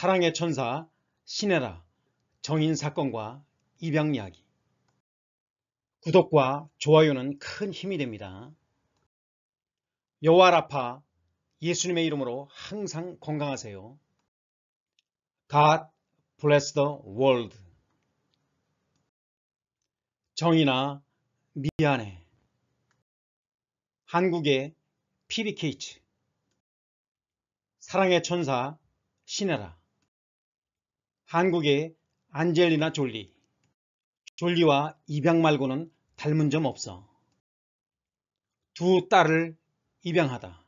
사랑의 천사 신혜라 정인 사건과 입양 이야기 구독과 좋아요는 큰 힘이 됩니다. 여호와 라파 예수님의 이름으로 항상 건강하세요. God bless the world. 정이나 미안해. 한국의 p b k 츠 사랑의 천사 신혜라 한국의 안젤리나 졸리. 졸리와 입양 말고는 닮은 점 없어. 두 딸을 입양하다.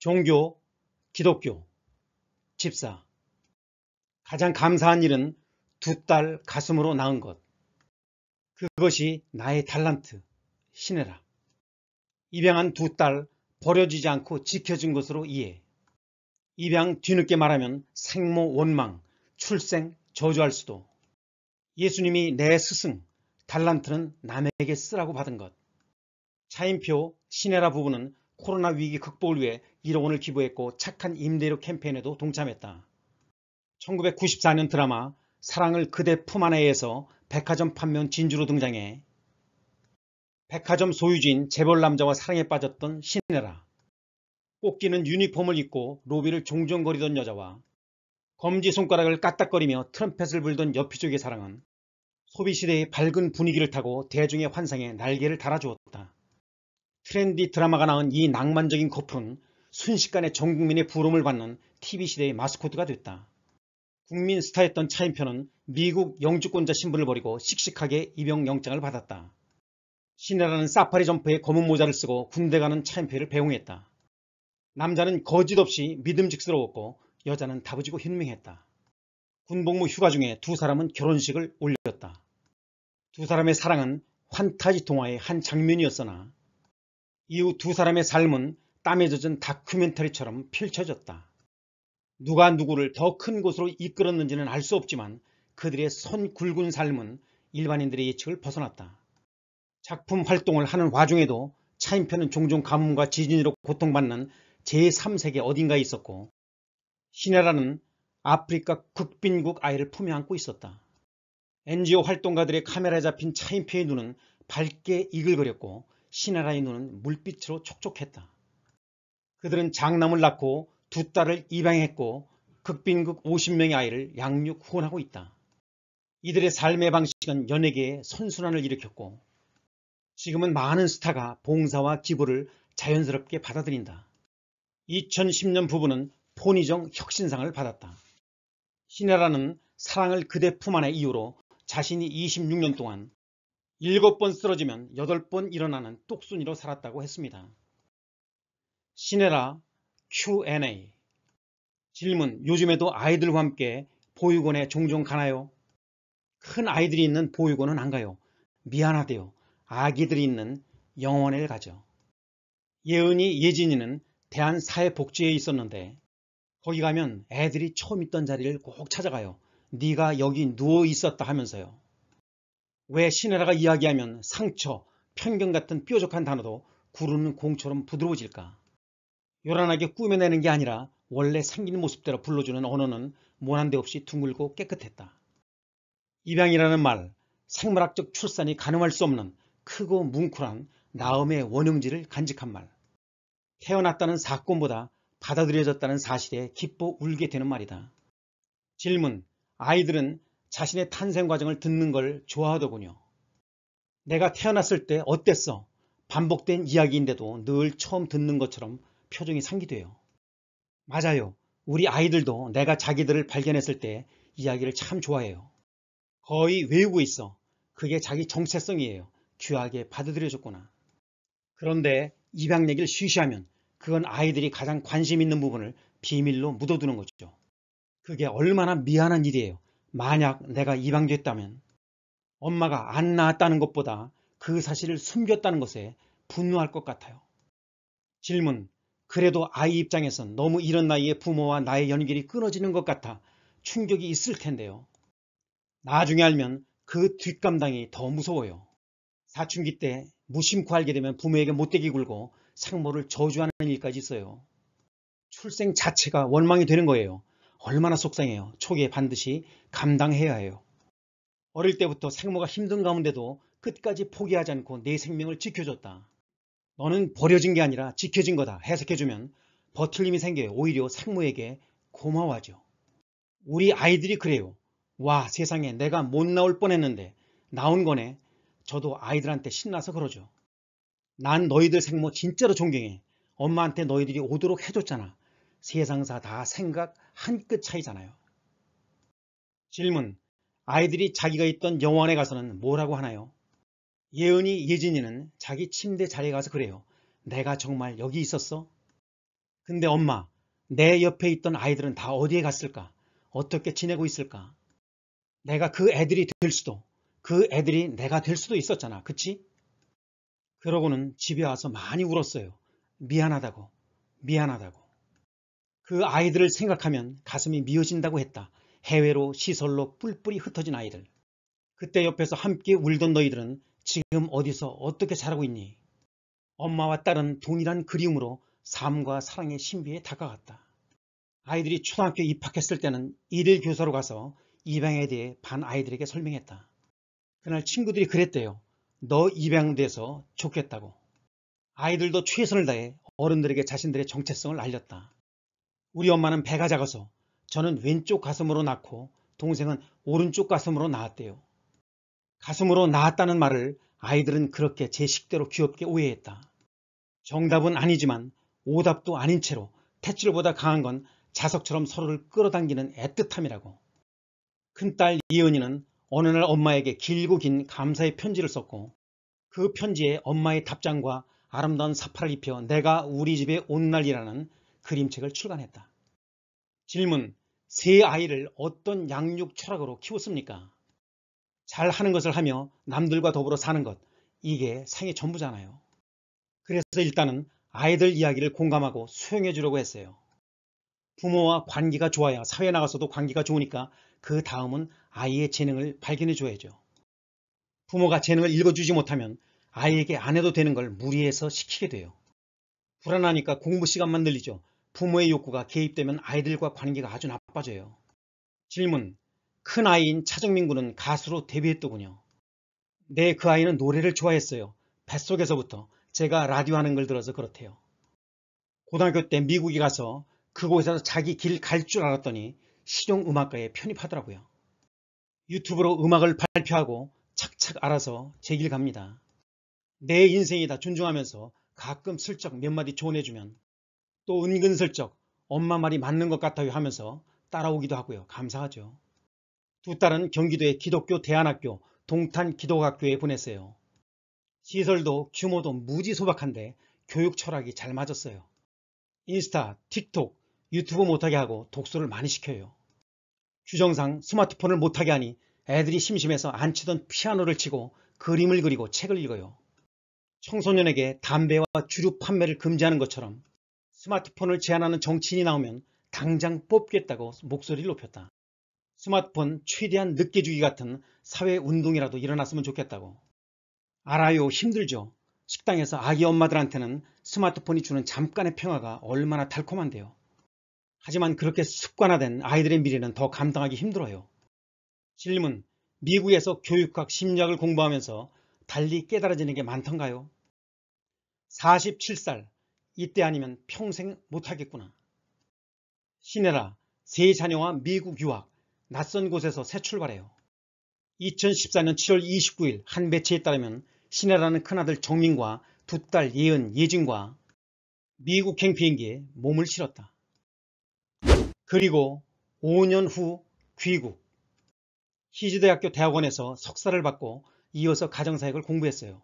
종교, 기독교, 집사. 가장 감사한 일은 두 딸 가슴으로 낳은 것. 그것이 나의 달란트, 신혜라. 입양한 두 딸 버려지지 않고 지켜준 것으로 이해. 입양 뒤늦게 말하면 생모 원망, 출생, 저주할 수도. 예수님이 내 스승, 달란트는 남에게 쓰라고 받은 것. 차인표, 시네라 부부는 코로나 위기 극복을 위해 1억 원을 기부했고 착한 임대료 캠페인에도 동참했다. 1994년 드라마 사랑을 그대 품 안에에서 백화점 판매원 진주로 등장해 백화점 소유주인 재벌 남자와 사랑에 빠졌던 시네라. 꽃기는 유니폼을 입고 로비를 종종 거리던 여자와 검지 손가락을 까딱거리며 트럼펫을 불던 여피족의 사랑은 소비시대의 밝은 분위기를 타고 대중의 환상에 날개를 달아주었다. 트렌디 드라마가 낳은 이 낭만적인 커플은 순식간에 전국민의 부름을 받는 TV시대의 마스코트가 됐다. 국민 스타였던 차인표는 미국 영주권자 신분을 버리고 씩씩하게 입영영장을 받았다. 신혜라는 사파리 점퍼에 검은 모자를 쓰고 군대 가는 차인표를 배웅했다. 남자는 거짓 없이 믿음직스러웠고 여자는 다부지고 현명했다. 군복무 휴가 중에 두 사람은 결혼식을 올렸다. 두 사람의 사랑은 환타지 동화의 한 장면이었으나 이후 두 사람의 삶은 땀에 젖은 다큐멘터리처럼 펼쳐졌다. 누가 누구를 더 큰 곳으로 이끌었는지는 알 수 없지만 그들의 손 굵은 삶은 일반인들의 예측을 벗어났다. 작품 활동을 하는 와중에도 차인표는 종종 가뭄과 지진으로 고통받는 제3세계 어딘가에 있었고 시네라는 아프리카 극빈국 아이를 품에 안고 있었다. NGO 활동가들의 카메라에 잡힌 차인표의 눈은 밝게 이글거렸고 시네라의 눈은 물빛으로 촉촉했다. 그들은 장남을 낳고 두 딸을 입양했고 극빈국 50명의 아이를 양육 후원하고 있다. 이들의 삶의 방식은 연예계에 선순환을 일으켰고 지금은 많은 스타가 봉사와 기부를 자연스럽게 받아들인다. 2010년 부부는 포니정 혁신상을 받았다. 시네라는 사랑을 그대 품 안에 이유로 자신이 26년 동안 7번 쓰러지면 8번 일어나는 똑순이로 살았다고 했습니다. 시네라 Q&A 질문 요즘에도 아이들과 함께 보육원에 종종 가나요? 큰 아이들이 있는 보육원은 안 가요. 미안하대요. 아기들이 있는 영원을 가죠. 예은이 예진이는 대한사회복지에 있었는데 거기 가면 애들이 처음 있던 자리를 꼭 찾아가요. 네가 여기 누워 있었다 하면서요. 왜 시네라가 이야기하면 상처, 편견 같은 뾰족한 단어도 구르는 공처럼 부드러워질까? 요란하게 꾸며내는 게 아니라 원래 생긴 모습대로 불러주는 언어는 모난 데 없이 둥글고 깨끗했다. 입양이라는 말, 생물학적 출산이 가늠할 수 없는 크고 뭉클한 나음의 원형지를 간직한 말. 태어났다는 사건보다 받아들여졌다는 사실에 기뻐 울게 되는 말이다. 질문. 아이들은 자신의 탄생 과정을 듣는 걸 좋아하더군요. 내가 태어났을 때 어땠어? 반복된 이야기인데도 늘 처음 듣는 것처럼 표정이 상기돼요. 맞아요. 우리 아이들도 내가 자기들을 발견했을 때 이야기를 참 좋아해요. 거의 외우고 있어. 그게 자기 정체성이에요. 귀하게 받아들여졌구나. 그런데 입양 얘기를 쉬쉬하면 그건 아이들이 가장 관심 있는 부분을 비밀로 묻어두는 것이죠 그게 얼마나 미안한 일이에요. 만약 내가 입양됐다면 엄마가 안 낳았다는 것보다 그 사실을 숨겼다는 것에 분노할 것 같아요. 질문. 그래도 아이 입장에선 너무 이런 나이에 부모와 나의 연결이 끊어지는 것 같아 충격이 있을 텐데요. 나중에 알면 그 뒷감당이 더 무서워요. 사춘기 때 무심코 알게 되면 부모에게 못되게 굴고 상모를 저주하는 일까지 있어요. 출생 자체가 원망이 되는 거예요. 얼마나 속상해요. 초기에 반드시 감당해야 해요. 어릴 때부터 생모가 힘든 가운데도 끝까지 포기하지 않고 내 생명을 지켜줬다. 너는 버려진 게 아니라 지켜진 거다. 해석해주면 버틀림이 생겨요. 오히려 생모에게 고마워하죠. 우리 아이들이 그래요. 와 세상에 내가 못 나올 뻔했는데 나온 거네. 저도 아이들한테 신나서 그러죠. 난 너희들 생모 진짜로 존경해. 엄마한테 너희들이 오도록 해줬잖아. 세상사 다 생각 한 끗 차이잖아요. 질문. 아이들이 자기가 있던 영원에 가서는 뭐라고 하나요? 예은이, 예진이는 자기 침대 자리에 가서 그래요. 내가 정말 여기 있었어? 근데 엄마, 내 옆에 있던 아이들은 다 어디에 갔을까? 어떻게 지내고 있을까? 내가 그 애들이 될 수도, 그 애들이 내가 될 수도 있었잖아. 그치? 그러고는 집에 와서 많이 울었어요. 미안하다고, 미안하다고. 그 아이들을 생각하면 가슴이 미어진다고 했다. 해외로 시설로 뿔뿔이 흩어진 아이들. 그때 옆에서 함께 울던 너희들은 지금 어디서 어떻게 자라고 있니? 엄마와 딸은 동일한 그리움으로 삶과 사랑의 신비에 다가갔다. 아이들이 초등학교에 입학했을 때는 일일 교사로 가서 이방에 대해 반 아이들에게 설명했다. 그날 친구들이 그랬대요. 너 입양돼서 좋겠다고 아이들도 최선을 다해 어른들에게 자신들의 정체성을 알렸다. 우리 엄마는 배가 작아서 저는 왼쪽 가슴으로 낳고 동생은 오른쪽 가슴으로 낳았대요. 가슴으로 낳았다는 말을 아이들은 그렇게 제 식대로 귀엽게 오해했다. 정답은 아니지만 오답도 아닌 채로 탯줄보다 강한 건 자석처럼 서로를 끌어당기는 애틋함이라고. 큰딸 이은이는 어느 날 엄마에게 길고 긴 감사의 편지를 썼고 그 편지에 엄마의 답장과 아름다운 사파를 입혀 내가 우리 집에 온 날이라는 그림책을 출간했다. 질문, 세 아이를 어떤 양육 철학으로 키웠습니까? 잘하는 것을 하며 남들과 더불어 사는 것, 이게 상의 전부잖아요. 그래서 일단은 아이들 이야기를 공감하고 수용해 주려고 했어요. 부모와 관계가 좋아야 사회 에 나가서도 관계가 좋으니까 그 다음은 아이의 재능을 발견해 줘야죠. 부모가 재능을 읽어주지 못하면 아이에게 안 해도 되는 걸 무리해서 시키게 돼요. 불안하니까 공부 시간만 늘리죠. 부모의 욕구가 개입되면 아이들과 관계가 아주 나빠져요. 질문. 큰 아이인 차정민 군은 가수로 데뷔했더군요. 네, 그 아이는 노래를 좋아했어요. 뱃속에서부터 제가 라디오 하는 걸 들어서 그렇대요. 고등학교 때 미국에 가서 그곳에서 자기 길 갈 줄 알았더니 실용음악가에 편입하더라고요. 유튜브로 음악을 발표하고 착착 알아서 제길 갑니다. 내 인생이다 존중하면서 가끔 슬쩍 몇 마디 조언해주면 또 은근슬쩍 엄마 말이 맞는 것 같아요 하면서 따라오기도 하고요. 감사하죠. 두 딸은 경기도의 기독교 대안학교 동탄 기독학교에 보냈어요. 시설도 규모도 무지 소박한데 교육 철학이 잘 맞았어요. 인스타, 틱톡, 유튜브 못하게 하고 독서를 많이 시켜요. 규정상 스마트폰을 못하게 하니 애들이 심심해서 안 치던 피아노를 치고 그림을 그리고 책을 읽어요. 청소년에게 담배와 주류 판매를 금지하는 것처럼 스마트폰을 제한하는 정치인이 나오면 당장 뽑겠다고 목소리를 높였다. 스마트폰 최대한 늦게 주기 같은 사회운동이라도 일어났으면 좋겠다고. 알아요 힘들죠. 식당에서 아기 엄마들한테는 스마트폰이 주는 잠깐의 평화가 얼마나 달콤한데요. 하지만 그렇게 습관화된 아이들의 미래는 더 감당하기 힘들어요. 질문, 미국에서 교육학 심리학을 공부하면서 달리 깨달아지는 게 많던가요? 47살, 이때 아니면 평생 못하겠구나. 시네라, 세 자녀와 미국 유학, 낯선 곳에서 새 출발해요. 2014년 7월 29일 한 매체에 따르면 시네라는 큰아들 정민과 두 딸 예은, 예진과 미국행 비행기에 몸을 실었다. 그리고 5년 후 귀국. 히즈대학교 대학원에서 석사를 받고 이어서 가정사역을 공부했어요.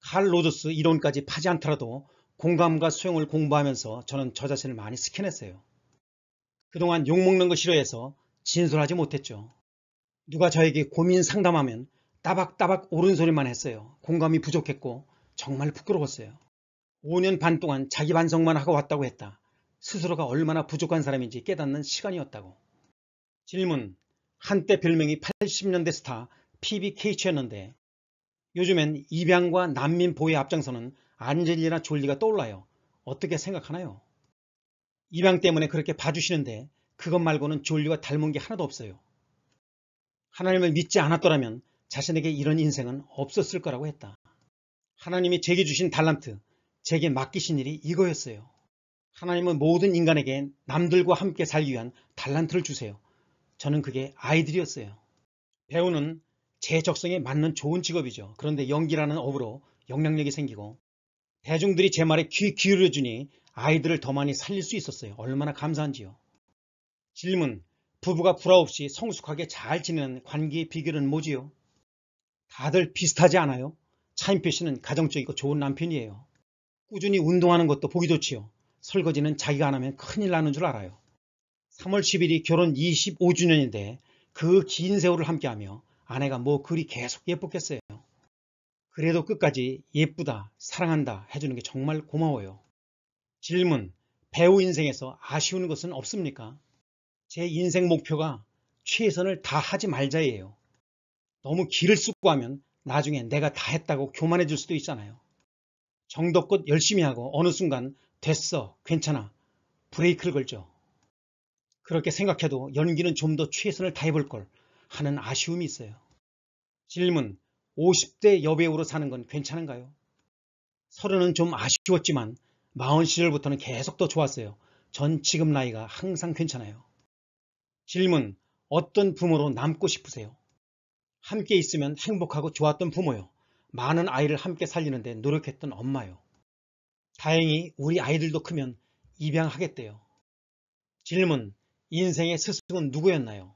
칼 로저스 이론까지 파지 않더라도 공감과 수용을 공부하면서 저는 저 자신을 많이 스캔했어요. 그동안 욕먹는 거 싫어해서 진솔하지 못했죠. 누가 저에게 고민 상담하면 따박따박 옳은 소리만 했어요. 공감이 부족했고 정말 부끄러웠어요. 5년 반 동안 자기 반성만 하고 왔다고 했다. 스스로가 얼마나 부족한 사람인지 깨닫는 시간이었다고. 질문. 한때 별명이 80년대 스타 PBK였는데 요즘엔 입양과 난민 보호에 앞장서는 안젤리나 졸리가 떠올라요. 어떻게 생각하나요? 입양 때문에 그렇게 봐주시는데 그것 말고는 졸리와 닮은 게 하나도 없어요. 하나님을 믿지 않았더라면 자신에게 이런 인생은 없었을 거라고 했다. 하나님이 제게 주신 달란트, 제게 맡기신 일이 이거였어요. 하나님은 모든 인간에게 남들과 함께 살기 위한 달란트를 주세요. 저는 그게 아이들이었어요. 배우는 제 적성에 맞는 좋은 직업이죠. 그런데 연기라는 업으로 영향력이 생기고 대중들이 제 말에 귀 기울여주니 아이들을 더 많이 살릴 수 있었어요. 얼마나 감사한지요. 질문. 부부가 불화 없이 성숙하게 잘 지내는 관계의 비결은 뭐지요? 다들 비슷하지 않아요? 차인표 씨는 가정적이고 좋은 남편이에요. 꾸준히 운동하는 것도 보기 좋지요. 설거지는 자기가 안 하면 큰일 나는 줄 알아요. 3월 10일이 결혼 25주년인데 그 긴 세월을 함께하며 아내가 뭐 그리 계속 예뻤겠어요. 그래도 끝까지 예쁘다, 사랑한다 해주는 게 정말 고마워요. 질문, 배우 인생에서 아쉬운 것은 없습니까? 제 인생 목표가 최선을 다하지 말자예요. 너무 길을 쓰고 하면 나중에 내가 다 했다고 교만해질 수도 있잖아요. 정도껏 열심히 하고 어느 순간 됐어. 괜찮아. 브레이크를 걸죠. 그렇게 생각해도 연기는 좀 더 최선을 다해볼 걸 하는 아쉬움이 있어요. 질문. 50대 여배우로 사는 건 괜찮은가요? 서른은 좀 아쉬웠지만 마흔 시절부터는 계속 더 좋았어요. 전 지금 나이가 항상 괜찮아요. 질문. 어떤 부모로 남고 싶으세요? 함께 있으면 행복하고 좋았던 부모요. 많은 아이를 함께 살리는데 노력했던 엄마요. 다행히 우리 아이들도 크면 입양하겠대요. 질문, 인생의 스승은 누구였나요?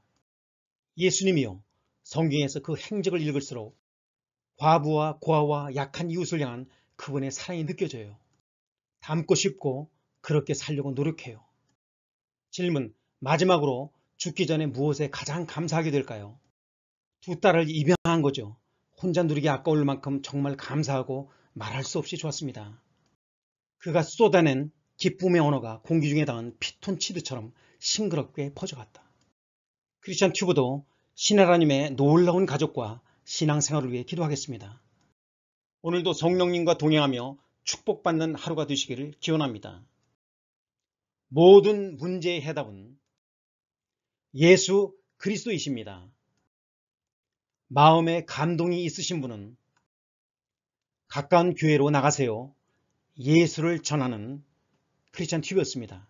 예수님이요. 성경에서 그 행적을 읽을수록 과부와 고아와 약한 이웃을 향한 그분의 사랑이 느껴져요. 닮고 싶고 그렇게 살려고 노력해요. 질문, 마지막으로 죽기 전에 무엇에 가장 감사하게 될까요? 두 딸을 입양한 거죠. 혼자 누리기 아까울 만큼 정말 감사하고 말할 수 없이 좋았습니다. 그가 쏟아낸 기쁨의 언어가 공기 중에 닿은 피톤치드처럼 싱그럽게 퍼져갔다. 크리스천 튜브도 신하라님의 놀라운 가족과 신앙생활을 위해 기도하겠습니다. 오늘도 성령님과 동행하며 축복받는 하루가 되시기를 기원합니다. 모든 문제의 해답은 예수 그리스도이십니다. 마음에 감동이 있으신 분은 가까운 교회로 나가세요. 예수를 전하는 크리스천 TV였습니다.